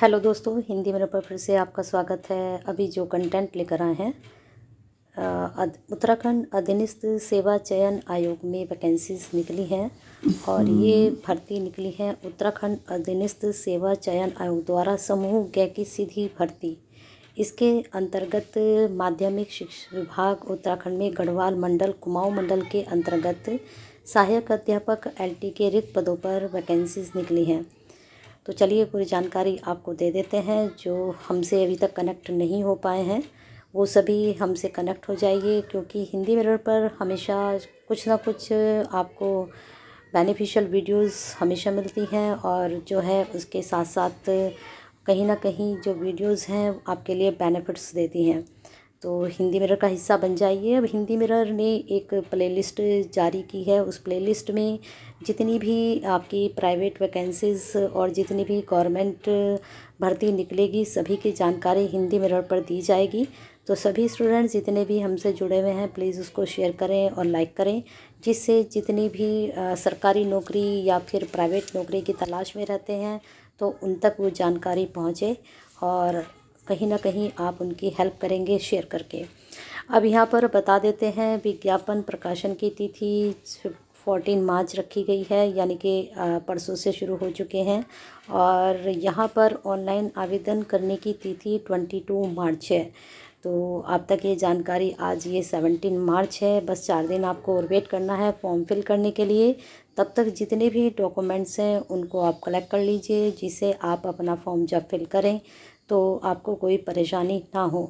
hello दोस्तों हिंदी मेरे पर फिर से आपका स्वागत है अभी जो कंटेंट लेकर आए हैं उत्तराखंड अधीनस्थ सेवा चयन आयोग में वैकेंसीज निकली हैं और ये भर्ती निकली है उत्तराखंड अधीनस्थ सेवा चयन आयोग द्वारा समूह गै की सीधी भर्ती इसके अंतर्गत माध्यमिक शिक्षा विभाग उत्तराखंड में गढ़वाल मंडल कुमाऊं मंडल के अंतर्गत सहायक अध्यापक एल के रिक्त पदों पर वैकेंसीज निकली हैं तो चलिए पूरी जानकारी आपको दे देते हैं जो हमसे अभी तक कनेक्ट नहीं हो पाए हैं वो सभी हमसे कनेक्ट हो जाइए क्योंकि हिंदी मिरर पर हमेशा कुछ ना कुछ आपको बेनिफिशियल वीडियोस हमेशा मिलती हैं और जो है उसके साथ साथ कहीं ना कहीं जो वीडियोस हैं आपके लिए बेनिफिट्स देती हैं तो हिंदी मिरर का हिस्सा बन जाइए अब हिंदी मिरर ने एक प्लेलिस्ट जारी की है उस प्लेलिस्ट में जितनी भी आपकी प्राइवेट वैकेंसीज़ और जितनी भी गवर्नमेंट भर्ती निकलेगी सभी की जानकारी हिंदी मिरर पर दी जाएगी तो सभी स्टूडेंट्स जितने भी हमसे जुड़े हुए हैं प्लीज़ उसको शेयर करें और लाइक करें जिससे जितनी भी सरकारी नौकरी या फिर प्राइवेट नौकरी की तलाश में रहते हैं तो उन तक वो जानकारी पहुँचे और कहीं ना कहीं आप उनकी हेल्प करेंगे शेयर करके अब यहाँ पर बता देते हैं विज्ञापन प्रकाशन की तिथि फोर्टीन मार्च रखी गई है यानी कि परसों से शुरू हो चुके हैं और यहाँ पर ऑनलाइन आवेदन करने की तिथि ट्वेंटी टू मार्च है तो आप तक ये जानकारी आज ये सेवनटीन मार्च है बस चार दिन आपको और वेट करना है फॉर्म फिल करने के लिए तब तक जितने भी डॉक्यूमेंट्स हैं उनको आप कलेक्ट कर लीजिए जिसे आप अपना फॉर्म जब फिल करें तो आपको कोई परेशानी ना हो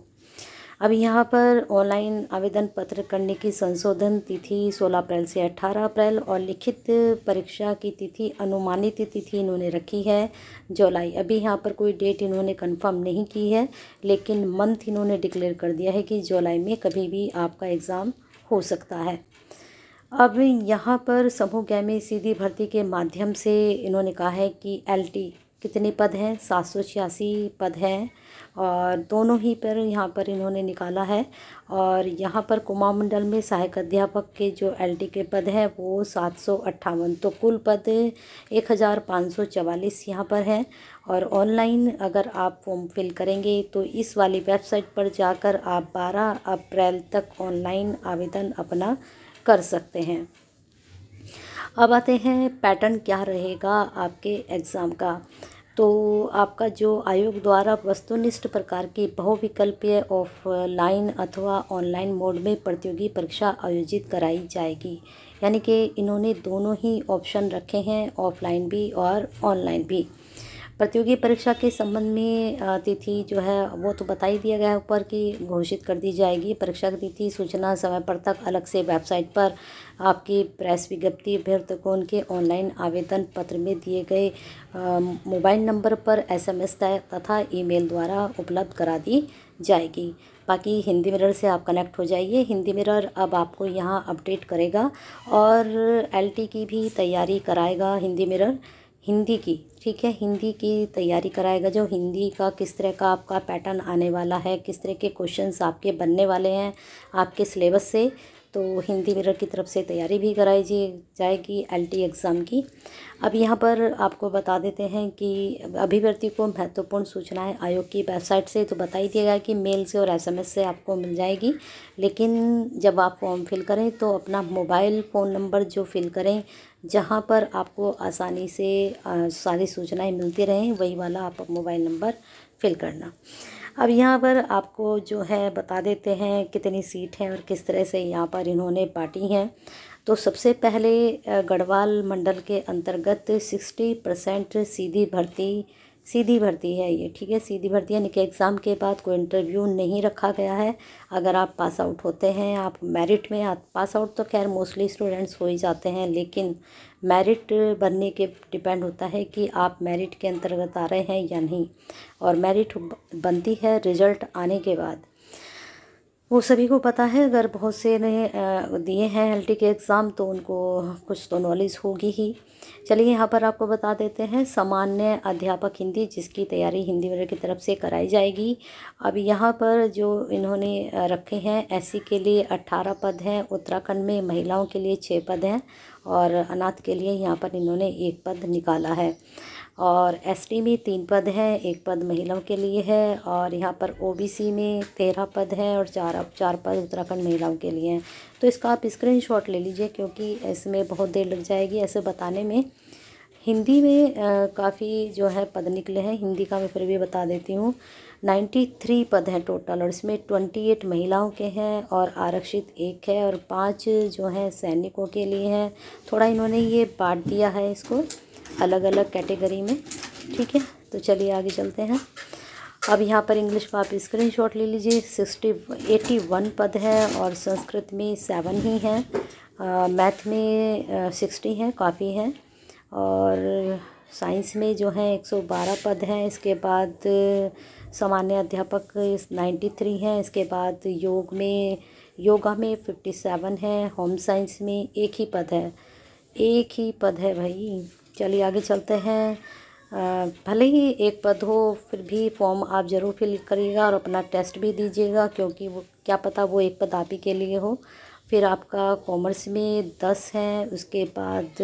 अब यहाँ पर ऑनलाइन आवेदन पत्र करने की संशोधन तिथि 16 अप्रैल से 18 अप्रैल और लिखित परीक्षा की तिथि अनुमानित तिथि इन्होंने रखी है जुलाई अभी यहाँ पर कोई डेट इन्होंने कंफर्म नहीं की है लेकिन मंथ इन्होंने डिक्लेयर कर दिया है कि जुलाई में कभी भी आपका एग्ज़ाम हो सकता है अब यहाँ पर समूह गैमी सीधी भर्ती के माध्यम से इन्होंने कहा है कि एल कितने पद हैं सात सौ छियासी पद हैं और दोनों ही पर यहाँ पर इन्होंने निकाला है और यहाँ पर कुमा मंडल में सहायक अध्यापक के जो एलटी के पद हैं वो सात सौ अट्ठावन तो कुल पद एक हज़ार पाँच सौ चवालीस यहाँ पर हैं और ऑनलाइन अगर आप फॉर्म फिल करेंगे तो इस वाली वेबसाइट पर जाकर आप बारह अप्रैल तक ऑनलाइन आवेदन अपना कर सकते हैं अब आते हैं पैटर्न क्या रहेगा आपके एग्ज़ाम का तो आपका जो आयोग द्वारा वस्तुनिष्ठ प्रकार की बहुविकल्पीय ऑफलाइन अथवा ऑनलाइन मोड में प्रतियोगी परीक्षा आयोजित कराई जाएगी यानी कि इन्होंने दोनों ही ऑप्शन रखे हैं ऑफलाइन भी और ऑनलाइन भी प्रतियोगी परीक्षा के संबंध में तिथि जो है वो तो बता ही दिया गया है ऊपर की घोषित कर दी जाएगी परीक्षा की तिथि सूचना समय पर तक अलग से वेबसाइट पर आपकी प्रेस विज्ञप्ति अभ्यर्थकों के ऑनलाइन आवेदन पत्र में दिए गए मोबाइल नंबर पर एसएमएस तथा ईमेल द्वारा उपलब्ध करा दी जाएगी बाकी हिंदी मिरर से आप कनेक्ट हो जाइए हिंदी मिरर अब आपको यहाँ अपडेट करेगा और एलटी की भी तैयारी कराएगा हिंदी मिरर हिंदी की ठीक है हिंदी की तैयारी कराएगा जो हिंदी का किस तरह का आपका पैटर्न आने वाला है किस तरह के क्वेश्चंस आपके बनने वाले हैं आपके सिलेबस से तो हिंदी मिरर की तरफ से तैयारी भी कराई जाएगी एलटी एग्ज़ाम की अब यहाँ पर आपको बता देते हैं कि अभिव्यक्ति को महत्वपूर्ण सूचनाएं आयोग की वेबसाइट से तो बता ही दिया गया कि मेल से और एसएमएस से आपको मिल जाएगी लेकिन जब आप फॉर्म फिल करें तो अपना मोबाइल फ़ोन नंबर जो फिल करें जहाँ पर आपको आसानी से सारी सूचनाएं मिलती रहें वही वाला आप मोबाइल नंबर फिल करना अब यहाँ पर आपको जो है बता देते हैं कितनी सीट हैं और किस तरह से यहाँ पर इन्होंने बाँटी हैं तो सबसे पहले गढ़वाल मंडल के अंतर्गत सिक्सटी परसेंट सीधी भर्ती सीधी भर्ती है ये ठीक है सीधी भर्ती यानी कि एग्ज़ाम के बाद कोई इंटरव्यू नहीं रखा गया है अगर आप पास आउट होते हैं आप मेरिट में आप पास आउट तो खैर मोस्टली स्टूडेंट्स हो ही जाते हैं लेकिन मेरिट बनने के डिपेंड होता है कि आप मेरिट के अंतर्गत आ रहे हैं या नहीं और मेरिट बनती है रिज़ल्ट आने के बाद वो सभी को पता है अगर बहुत से ने दिए हैं एल के एग्ज़ाम तो उनको कुछ तो नॉलेज होगी ही चलिए यहाँ पर आपको बता देते हैं सामान्य अध्यापक हिंदी जिसकी तैयारी हिंदी वर्ग की तरफ से कराई जाएगी अब यहाँ पर जो इन्होंने रखे हैं एस के लिए अट्ठारह पद हैं उत्तराखंड में महिलाओं के लिए छः पद हैं और अनाथ के लिए यहाँ पर इन्होंने एक पद निकाला है और एसटी में तीन पद हैं एक पद महिलाओं के लिए है और यहाँ पर ओबीसी में तेरह पद हैं और चार चार पद उत्तराखंड महिलाओं के लिए हैं तो इसका आप स्क्रीनशॉट ले लीजिए क्योंकि इसमें बहुत देर लग जाएगी ऐसे बताने में हिंदी में काफ़ी जो है पद निकले हैं हिंदी का मैं फिर भी बता देती हूँ नाइन्टी थ्री पद हैं टोटल और इसमें ट्वेंटी एट महिलाओं के हैं और आरक्षित एक है और पाँच जो है सैनिकों के लिए हैं थोड़ा इन्होंने ये बांट दिया है इसको अलग अलग कैटेगरी में ठीक है तो चलिए आगे चलते हैं अब यहाँ पर इंग्लिश में आप स्क्रीन शॉट ले लीजिए सिक्सटी एटी वन पद हैं और संस्कृत में सेवन ही हैं मैथ में सिक्सटी हैं काफ़ी हैं और साइंस में जो हैं एक सौ बारह पद हैं इसके बाद सामान्य अध्यापक नाइन्टी थ्री हैं इसके बाद योग में योगा में फिफ्टी सेवन है होम साइंस में एक ही पद है एक ही पद है भाई चलिए आगे चलते हैं भले ही एक पद हो फिर भी फॉर्म आप ज़रूर फिल करिएगा और अपना टेस्ट भी दीजिएगा क्योंकि वो क्या पता वो एक पद आप ही के लिए हो फिर आपका कॉमर्स में दस हैं उसके बाद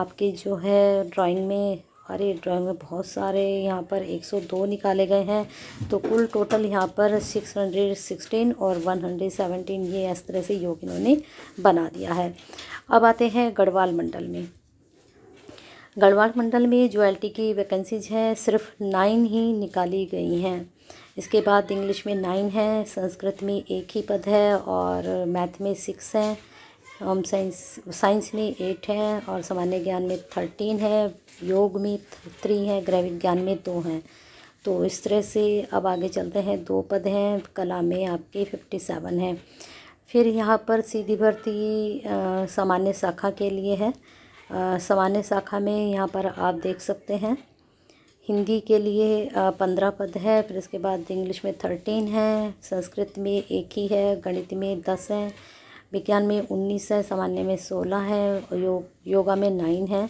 आपके जो है ड्राइंग में अरे ड्राइंग में बहुत सारे यहाँ पर एक सौ दो निकाले गए हैं तो कुल टोटल यहाँ पर सिक्स हंड्रेड सिक्सटीन और वन हंड्रेड सेवनटीन ये इस तरह से योग इन्होंने बना दिया है अब आते हैं गढ़वाल मंडल में गढ़वाल मंडल में जो एल की वैकेंसीज हैं सिर्फ नाइन ही निकाली गई हैं इसके बाद इंग्लिश में नाइन है संस्कृत में एक ही पद है और मैथ में सिक्स है होम साइंस साइंस में एट है और सामान्य ज्ञान में थर्टीन है योग में थ्री है गृह विज्ञान में दो हैं तो इस तरह से अब आगे चलते हैं दो पद हैं कला में आपके फिफ्टी सेवन है फिर यहाँ पर सीधी भर्ती सामान्य शाखा के लिए है सामान्य शाखा में यहाँ पर आप देख सकते हैं हिंदी के लिए पंद्रह पद है फिर इसके बाद इंग्लिश में थर्टीन है संस्कृत में एक ही है गणित में दस है विज्ञान में उन्नीस है सामान्य में सोलह है योग योगा में नाइन है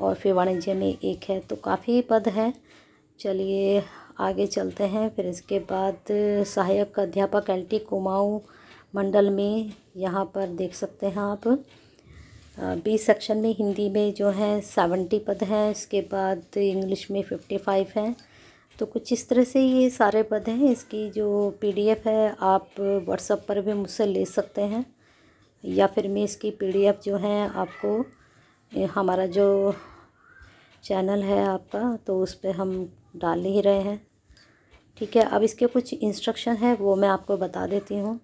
और फिर वाणिज्य में एक है तो काफ़ी पद है चलिए आगे चलते हैं फिर इसके बाद सहायक अध्यापक एल टी कुमाऊँ मंडल में यहाँ पर देख सकते हैं आप बी सेक्शन में हिंदी में जो है सेवेंटी पद हैं इसके बाद इंग्लिश में फिफ्टी फाइव हैं तो कुछ इस तरह से ये सारे पद हैं इसकी जो पीडीएफ है आप व्हाट्सअप पर भी मुझसे ले सकते हैं या फिर मैं इसकी पीडीएफ जो है आपको हमारा जो चैनल है आपका तो उस पर हम डाल ही रहे हैं ठीक है अब इसके कुछ इंस्ट्रक्शन है वो मैं आपको बता देती हूँ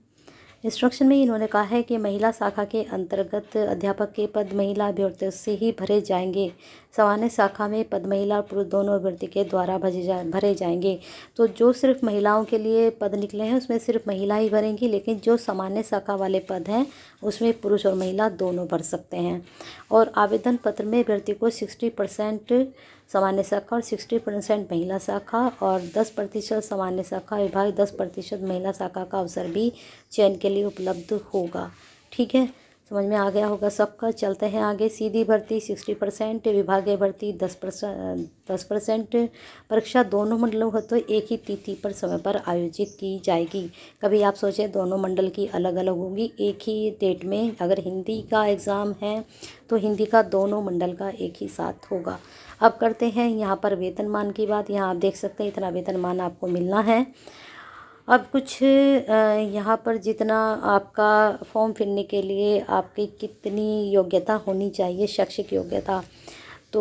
इंस्ट्रक्शन में इन्होंने कहा है कि महिला शाखा के अंतर्गत अध्यापक के पद महिला अभ्यर्थियों से ही भरे जाएंगे सामान्य शाखा में पद महिला और पुरुष दोनों अभ्यर्थी के द्वारा भजे जा भरे जाएंगे तो जो सिर्फ महिलाओं के लिए पद निकले हैं उसमें सिर्फ महिला ही भरेंगी लेकिन जो सामान्य शाखा वाले पद हैं उसमें पुरुष और महिला दोनों भर सकते हैं और आवेदन पत्र में अभ्यर्थी को सिक्सटी परसेंट सामान्य शाखा और सिक्सटी परसेंट महिला शाखा और दस प्रतिशत सामान्य शाखा विभाग दस प्रतिशत महिला शाखा का अवसर भी चयन के लिए उपलब्ध होगा ठीक है समझ में आ गया होगा सबका चलते हैं आगे सीधी भर्ती सिक्सटी परसेंट विभागीय भर्ती दस परसेंट दस परसेंट परीक्षा दोनों मंडलों हो तो एक ही तिथि पर समय पर आयोजित की जाएगी कभी आप सोचें दोनों मंडल की अलग अलग होगी एक ही डेट में अगर हिंदी का एग्ज़ाम है तो हिंदी का दोनों मंडल का एक ही साथ होगा अब करते हैं यहाँ पर वेतनमान की बात यहाँ आप देख सकते हैं इतना वेतनमान आपको मिलना है अब कुछ यहाँ पर जितना आपका फॉर्म फिलने के लिए आपकी कितनी योग्यता होनी चाहिए शैक्षिक योग्यता तो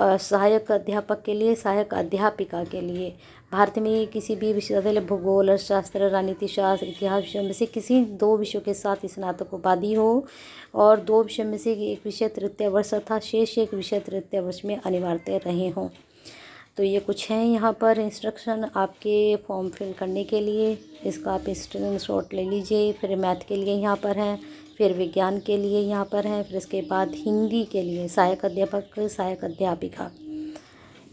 सहायक अध्यापक के लिए सहायक अध्यापिका के लिए भारत में किसी भी विश्वविद्यालय भूगोल अर्थशास्त्र राजनीति शास्त्र इतिहास विषयों में से किसी दो विषयों के साथ स्नातक उपाधि हो और दो विषयों में से एक विषय तृतीय वर्ष तथा शेष एक विषय तृतीय वर्ष में अनिवार्य रहे हों तो ये कुछ हैं यहाँ पर इंस्ट्रक्शन आपके फॉर्म फिल करने के लिए इसका आप इंस्ट्रक्शन शॉट ले लीजिए फिर मैथ के लिए यहाँ पर हैं फिर विज्ञान के लिए यहाँ पर हैं फिर इसके बाद हिंदी के लिए सहायक अध्यापक सहायक अध्यापिका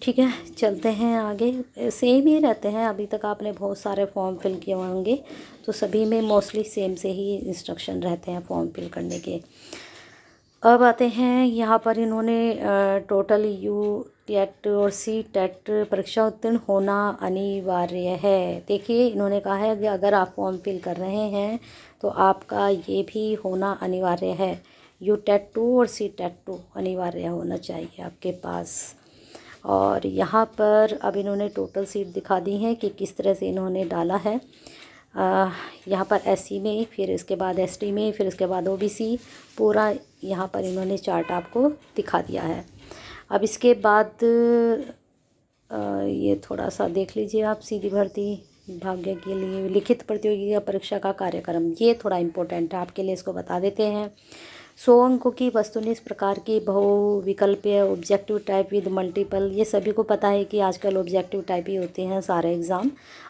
ठीक है चलते हैं आगे सेम ही रहते हैं अभी तक आपने बहुत सारे फॉर्म फिल किए होंगे तो सभी में मोस्टली सेम से ही इंस्ट्रक्शन रहते हैं फॉर्म फिल करने के अब आते हैं यहाँ पर इन्होंने टोटल यू टेट और सी टेट e परीक्षा उत्तीर्ण होना अनिवार्य है देखिए इन्होंने कहा है कि अगर आप फॉर्म फिल कर रहे हैं तो आपका ये भी होना अनिवार्य है यू टेट टू और सी टेट टू अनिवार्य होना चाहिए आपके पास और यहाँ पर अब इन्होंने टोटल सीट दिखा दी है कि किस तरह से इन्होंने डाला है यहाँ पर एस e में फिर इसके बाद एस में फिर इसके बाद ओ पूरा यहाँ पर इन्होंने चार्ट आपको दिखा दिया है अब इसके बाद ये थोड़ा सा देख लीजिए आप सीधी भर्ती भाग्य के लिए लिखित प्रतियोगिता परीक्षा का कार्यक्रम ये थोड़ा इम्पोर्टेंट है आपके लिए इसको बता देते हैं सो अंकों की वस्तु इस प्रकार की बहुविकल्पीय ऑब्जेक्टिव टाइप विद मल्टीपल ये सभी को पता है कि आजकल ऑब्जेक्टिव टाइप ही होते हैं सारे एग्ज़ाम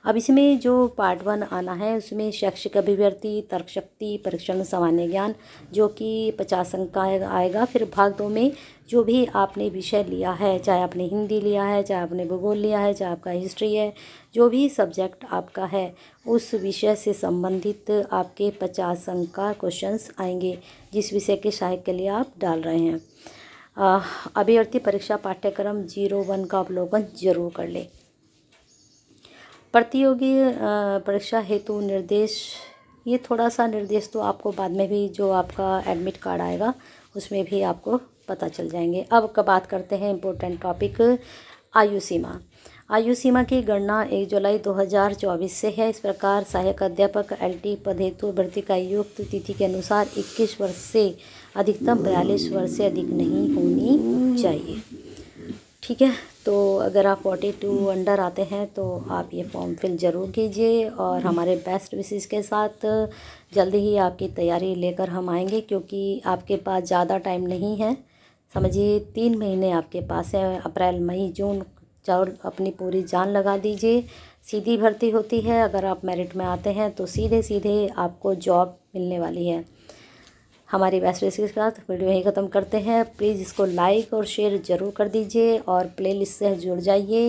अब इसमें जो पार्ट वन आना है उसमें शैक्षिक अभिव्यक्ति तर्कशक्ति परीक्षण सामान्य ज्ञान जो कि पचास अंक का आएगा फिर भाग दो में जो भी आपने विषय लिया है चाहे आपने हिंदी लिया है चाहे आपने भूगोल लिया है चाहे आपका हिस्ट्री है जो भी सब्जेक्ट आपका है उस विषय से संबंधित आपके पचास अंक का क्वेश्चंस आएंगे जिस विषय के सहायक के लिए आप डाल रहे हैं अभ्यर्थी परीक्षा पाठ्यक्रम जीरो वन का अवलोकन जरूर कर लें प्रतियोगी परीक्षा हेतु निर्देश ये थोड़ा सा निर्देश तो आपको बाद में भी जो आपका एडमिट कार्ड आएगा उसमें भी आपको पता चल जाएंगे अब का बात करते हैं इम्पोर्टेंट टॉपिक आयु सीमा आयु सीमा की गणना एक जुलाई 2024 से है इस प्रकार सहायक अध्यापक एलटी पद हेतु भर्ती का युक्त तिथि के अनुसार 21 वर्ष से अधिकतम बयालीस वर्ष से अधिक नहीं होनी चाहिए ठीक है तो अगर आप फोर्टी टू अंडर आते हैं तो आप ये फॉर्म फिल ज़रूर कीजिए और हमारे बेस्ट विशेष के साथ जल्दी ही आपकी तैयारी लेकर हम आएंगे क्योंकि आपके पास ज़्यादा टाइम नहीं है समझिए तीन महीने आपके पास है अप्रैल मई जून चावल अपनी पूरी जान लगा दीजिए सीधी भर्ती होती है अगर आप मेरिट में आते हैं तो सीधे सीधे आपको जॉब मिलने वाली है हमारी बेस्ट विशेष के साथ वीडियो यहीं ख़त्म करते हैं प्लीज़ इसको लाइक और शेयर ज़रूर कर दीजिए और प्लेलिस्ट से जुड़ जाइए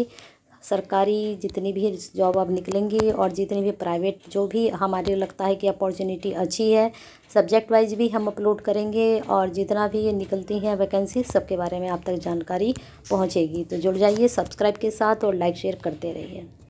सरकारी जितनी भी जॉब अब निकलेंगी और जितनी भी प्राइवेट जो भी हमारे लगता है कि अपॉर्चुनिटी अच्छी है सब्जेक्ट वाइज भी हम अपलोड करेंगे और जितना भी ये निकलती हैं वैकेंसी सबके बारे में आप तक जानकारी पहुँचेगी तो जुड़ जाइए सब्सक्राइब के साथ और लाइक शेयर करते रहिए